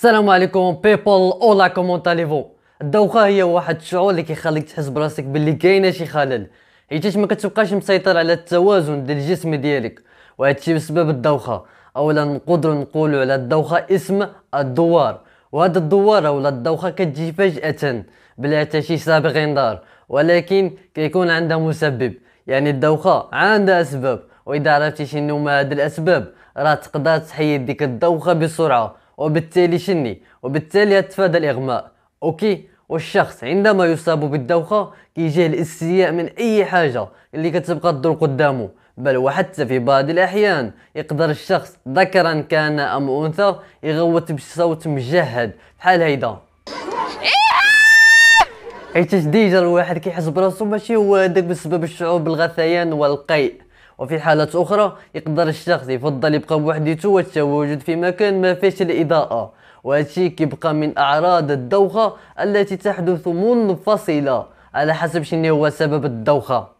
السلام عليكم بيبل اولا كومونت ليفو الدوخه هي واحد الشعور اللي كيخليك تحس براسك باللي كاينه شي خلل حيت ما كتبقاش مسيطر على التوازن ديال الجسم ديالك وهادشي بسبب الدوخه اولا نقدر نقولوا على الدوخه اسم الدوار وهاد الدوار اولا الدوخه كتجي فجاه بلا حتى شي سابق انذار ولكن كيكون عندها مسبب يعني الدوخه عندها اسباب واذا عرفتي شنو هما هاد الاسباب راه تقدر تحيد ديك الدوخه بسرعه وبالتالي شني وبالتالي يتفادى الإغماء أوكي والشخص عندما يصاب بالدوخة كيجيه الاستياء من أي حاجة اللي كتبقى تدور قدامه بل وحتى في بعض الأحيان يقدر الشخص ذكرا كان أم أنثى يغوت بصوت مجهد بحال هيدا حيت إيه! ديجا الواحد كيحس براسو ماشي هو هذاك بسبب الشعور بالغثيان والقيء وفي حالات أخرى يقدر الشخص يفضل يبقى بوحديته والتواجد في مكان ما فيش الإضاءة وهادشي كيبقى من أعراض الدوخة التي تحدث منفصلة على حسب شنو هو سبب الدوخة